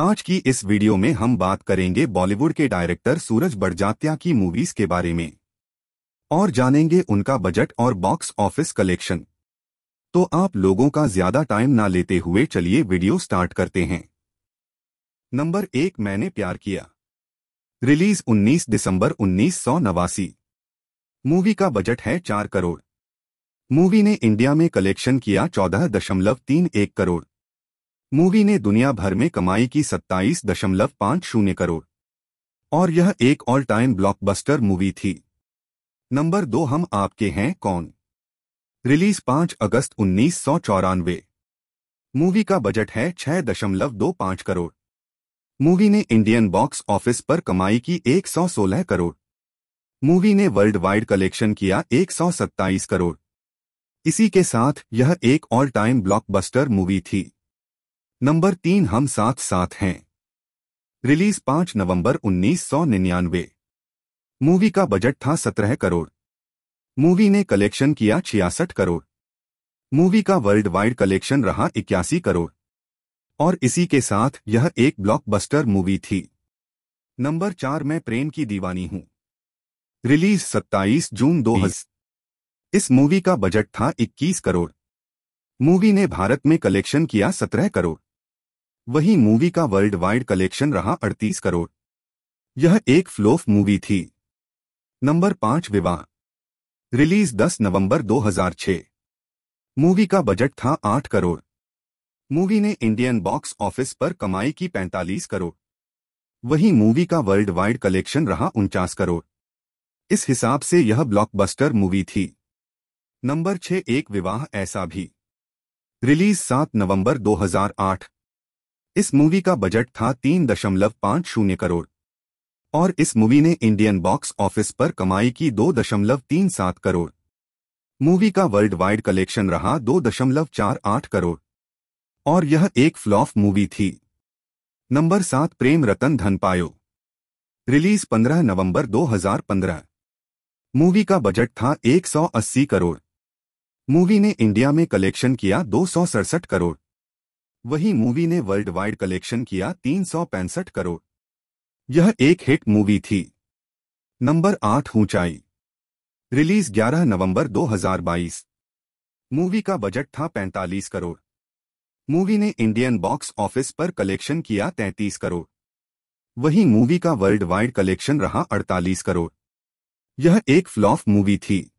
आज की इस वीडियो में हम बात करेंगे बॉलीवुड के डायरेक्टर सूरज बड़जात्या की मूवीज के बारे में और जानेंगे उनका बजट और बॉक्स ऑफिस कलेक्शन तो आप लोगों का ज्यादा टाइम ना लेते हुए चलिए वीडियो स्टार्ट करते हैं नंबर एक मैंने प्यार किया रिलीज 19 दिसंबर उन्नीस मूवी का बजट है चार करोड़ मूवी ने इंडिया में कलेक्शन किया चौदह दशमलव तीन एक करोड़ मूवी ने दुनिया भर में कमाई की 27.50 करोड़ और यह एक ऑल टाइम ब्लॉकबस्टर मूवी थी नंबर दो हम आपके हैं कौन रिलीज 5 अगस्त उन्नीस मूवी का बजट है 6.25 करोड़ मूवी ने इंडियन बॉक्स ऑफिस पर कमाई की 116 करोड़ मूवी ने वर्ल्ड वाइड कलेक्शन किया 127 करोड़ इसी के साथ यह एक ऑल टाइम ब्लॉकबस्टर मूवी थी नंबर तीन हम साथ साथ हैं रिलीज पांच नवंबर 1999 मूवी का बजट था सत्रह करोड़ मूवी ने कलेक्शन किया छियासठ करोड़ मूवी का वर्ल्ड वाइड कलेक्शन रहा इक्यासी करोड़ और इसी के साथ यह एक ब्लॉकबस्टर मूवी थी नंबर चार मैं प्रेम की दीवानी हूं रिलीज 27 जून दो इस मूवी का बजट था 21 करोड़ मूवी ने भारत में कलेक्शन किया 17 करोड़ वहीं मूवी का वर्ल्ड वाइड कलेक्शन रहा 38 करोड़ यह एक फ्लोफ मूवी थी नंबर पांच विवाह रिलीज 10 नवंबर 2006 मूवी का बजट था 8 करोड़ मूवी ने इंडियन बॉक्स ऑफिस पर कमाई की 45 करोड़ वहीं मूवी का वर्ल्ड वाइड कलेक्शन रहा उनचास करोड़ इस हिसाब से यह ब्लॉकबस्टर मूवी थी नंबर छह एक विवाह ऐसा भी रिलीज 7 नवंबर 2008 इस मूवी का बजट था तीन दशमलव पाँच शून्य करोड़ और इस मूवी ने इंडियन बॉक्स ऑफिस पर कमाई की दो दशमलव तीन सात करोड़ मूवी का वर्ल्ड वाइड कलेक्शन रहा दो दशमलव चार आठ करोड़ और यह एक फ्लॉफ मूवी थी नंबर सात प्रेम रतन धन पायो रिलीज 15 नवंबर 2015 मूवी का बजट था 180 करोड़ मूवी ने इंडिया में कलेक्शन किया दो करोड़ वही मूवी ने वर्ल्ड वाइड कलेक्शन किया तीन करोड़ यह एक हिट मूवी थी नंबर आठ ऊंचाई रिलीज 11 नवंबर 2022 मूवी का बजट था 45 करोड़ मूवी ने इंडियन बॉक्स ऑफिस पर कलेक्शन किया 33 करोड़ वहीं मूवी का वर्ल्ड वाइड कलेक्शन रहा 48 करोड़ यह एक फ्लॉफ मूवी थी